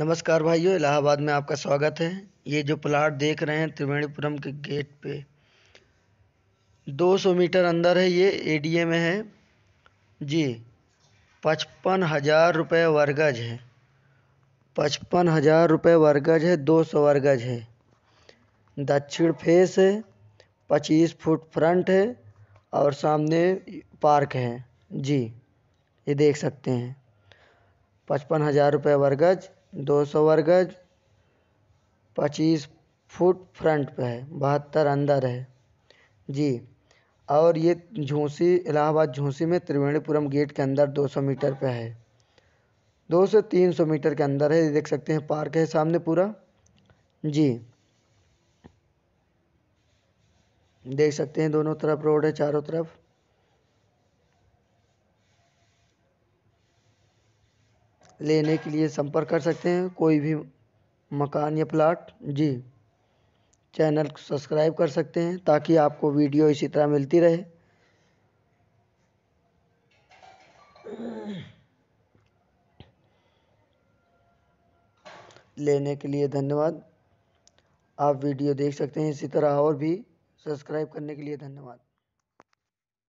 नमस्कार भाइयों इलाहाबाद में आपका स्वागत है ये जो प्लाट देख रहे हैं त्रिवेणीपुरम के गेट पे 200 मीटर अंदर है ये एडीए में है जी पचपन हज़ार रुपये वर्गज है पचपन हज़ार रुपये वर्गज है दो सौ वर्गज है दक्षिण फेस है पच्चीस फुट फ्रंट है और सामने पार्क है जी ये देख सकते हैं पचपन हज़ार रुपये वर्गज दो सौ वर्ग गज पच्चीस फुट फ्रंट पे है बहत्तर अंदर है जी और ये झूसी इलाहाबाद झूसी में त्रिवेणीपुरम गेट के अंदर दो सौ मीटर पे है दो से तीन सौ मीटर के अंदर है ये देख सकते हैं पार्क है सामने पूरा जी देख सकते हैं दोनों तरफ रोड है चारों तरफ लेने के लिए संपर्क कर सकते हैं कोई भी मकान या प्लाट जी चैनल को सब्सक्राइब कर सकते हैं ताकि आपको वीडियो इसी तरह मिलती रहे लेने के लिए धन्यवाद आप वीडियो देख सकते हैं इसी तरह और भी सब्सक्राइब करने के लिए धन्यवाद